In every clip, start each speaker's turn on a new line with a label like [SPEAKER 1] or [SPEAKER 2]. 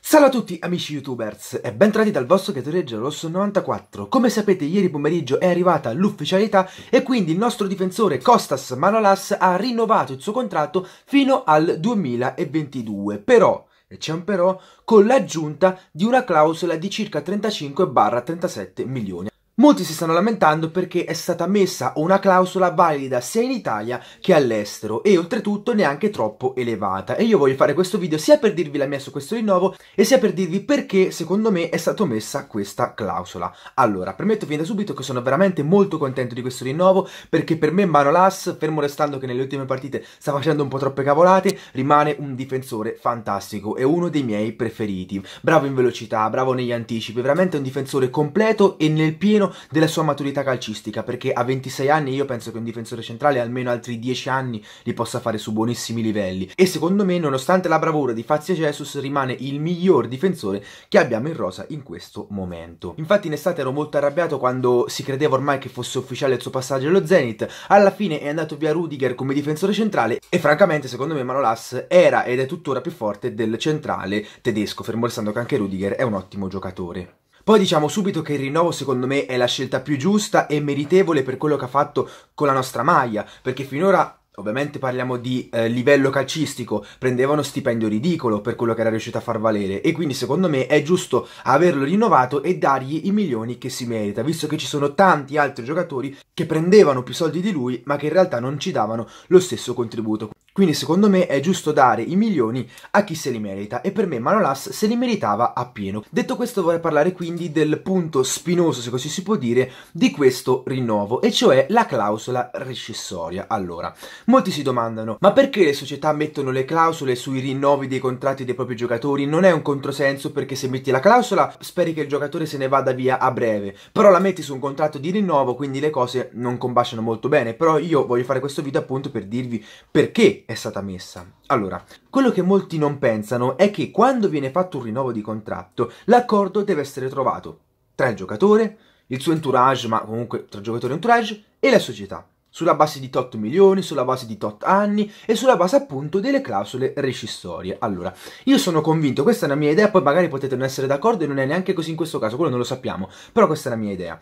[SPEAKER 1] Salve a tutti amici youtubers e bentornati dal vostro creatoreggio rosso 94 Come sapete ieri pomeriggio è arrivata l'ufficialità e quindi il nostro difensore Costas Manolas ha rinnovato il suo contratto fino al 2022 Però e Ciamperò con l'aggiunta di una clausola di circa 35-37 milioni. Molti si stanno lamentando perché è stata messa una clausola valida sia in Italia che all'estero e oltretutto neanche troppo elevata e io voglio fare questo video sia per dirvi la mia su questo rinnovo e sia per dirvi perché secondo me è stata messa questa clausola. Allora, premetto fin da subito che sono veramente molto contento di questo rinnovo perché per me Manolas, fermo restando che nelle ultime partite sta facendo un po' troppe cavolate, rimane un difensore fantastico e uno dei miei preferiti. Bravo in velocità, bravo negli anticipi, veramente un difensore completo e nel pieno almeno della sua maturità calcistica, perché a 26 anni io penso che un difensore centrale almeno altri 10 anni li possa fare su buonissimi livelli. E secondo me, nonostante la bravura di Fazio Jesus, rimane il miglior difensore che abbiamo in rosa in questo momento. Infatti in estate ero molto arrabbiato quando si credeva ormai che fosse ufficiale il suo passaggio allo Zenit, alla fine è andato via Rudiger come difensore centrale e francamente secondo me Manolas era ed è tuttora più forte del centrale tedesco, fermo restando che anche Rudiger è un ottimo giocatore. Poi diciamo subito che il rinnovo secondo me è la scelta più giusta e meritevole per quello che ha fatto con la nostra maglia, perché finora Ovviamente parliamo di eh, livello calcistico, prendeva uno stipendio ridicolo per quello che era riuscito a far valere e quindi secondo me è giusto averlo rinnovato e dargli i milioni che si merita, visto che ci sono tanti altri giocatori che prendevano più soldi di lui ma che in realtà non ci davano lo stesso contributo. Quindi secondo me è giusto dare i milioni a chi se li merita e per me Manolas se li meritava appieno. Detto questo vorrei parlare quindi del punto spinoso, se così si può dire, di questo rinnovo, e cioè la clausola recessoria. Allora, molti si domandano, ma perché le società mettono le clausole sui rinnovi dei contratti dei propri giocatori? Non è un controsenso perché se metti la clausola speri che il giocatore se ne vada via a breve, però la metti su un contratto di rinnovo, quindi le cose non combaciano molto bene, però io voglio fare questo video appunto per dirvi perché è stata messa? Allora, quello che molti non pensano è che quando viene fatto un rinnovo di contratto, l'accordo deve essere trovato tra il giocatore, il suo entourage, ma comunque tra giocatore e entourage, e la società sulla base di tot milioni, sulla base di tot anni e sulla base appunto delle clausole rescissorie. Allora, io sono convinto, questa è una mia idea, poi magari potete non essere d'accordo e non è neanche così in questo caso, quello non lo sappiamo, però questa è la mia idea.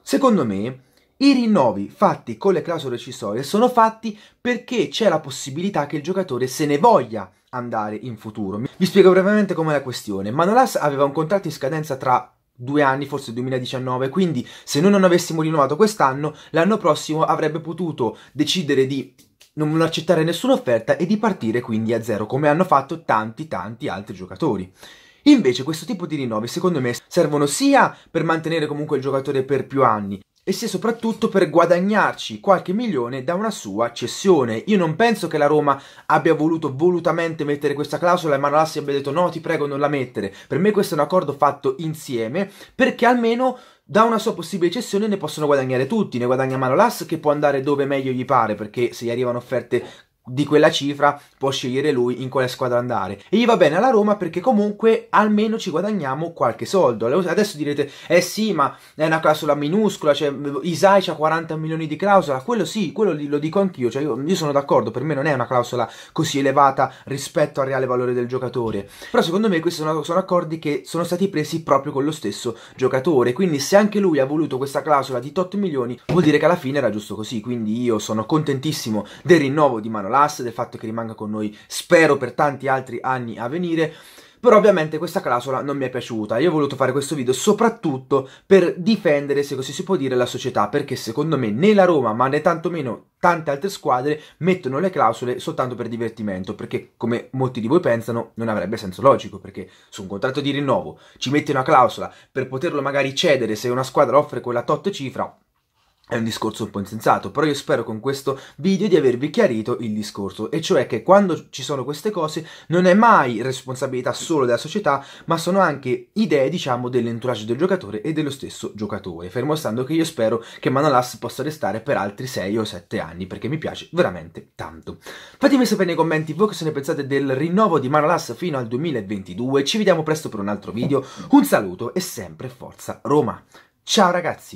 [SPEAKER 1] Secondo me i rinnovi fatti con le clausole rescissorie sono fatti perché c'è la possibilità che il giocatore se ne voglia andare in futuro. Vi spiego brevemente com'è la questione. Manolas aveva un contratto in scadenza tra due anni, forse 2019, quindi se noi non avessimo rinnovato quest'anno, l'anno prossimo avrebbe potuto decidere di non accettare nessuna offerta e di partire quindi a zero, come hanno fatto tanti tanti altri giocatori. Invece questo tipo di rinnovi secondo me servono sia per mantenere comunque il giocatore per più anni, e sia soprattutto per guadagnarci qualche milione da una sua cessione. Io non penso che la Roma abbia voluto volutamente mettere questa clausola e Manolassi abbia detto no ti prego non la mettere. Per me questo è un accordo fatto insieme perché almeno da una sua possibile cessione ne possono guadagnare tutti, ne guadagna Manolas che può andare dove meglio gli pare perché se gli arrivano offerte di quella cifra può scegliere lui in quale squadra andare. E gli va bene alla Roma perché comunque almeno ci guadagniamo qualche soldo. Adesso direte, eh sì, ma è una clausola minuscola, cioè Isai c'ha 40 milioni di clausola, quello sì, quello lo dico anch'io, cioè io, io sono d'accordo, per me non è una clausola così elevata rispetto al reale valore del giocatore. Però secondo me questi sono, sono accordi che sono stati presi proprio con lo stesso giocatore, quindi se anche lui ha voluto questa clausola di tot milioni, vuol dire che alla fine era giusto così, quindi io sono contentissimo del rinnovo di Manola Plus, del fatto che rimanga con noi, spero, per tanti altri anni a venire. Però ovviamente questa clausola non mi è piaciuta, io ho voluto fare questo video soprattutto per difendere, se così si può dire, la società, perché secondo me né la Roma, ma né tantomeno tante altre squadre mettono le clausole soltanto per divertimento, perché come molti di voi pensano non avrebbe senso logico, perché su un contratto di rinnovo ci metti una clausola per poterlo magari cedere se una squadra offre quella tot cifra, è un discorso un po' insensato, però io spero con questo video di avervi chiarito il discorso, e cioè che quando ci sono queste cose non è mai responsabilità solo della società, ma sono anche idee, diciamo, dell'entourage del giocatore e dello stesso giocatore, fermo stando che io spero che Manolas possa restare per altri 6 o 7 anni, perché mi piace veramente tanto. Fatemi sapere nei commenti voi cosa ne pensate del rinnovo di Manolas fino al 2022, ci vediamo presto per un altro video, un saluto e sempre forza Roma! Ciao ragazzi!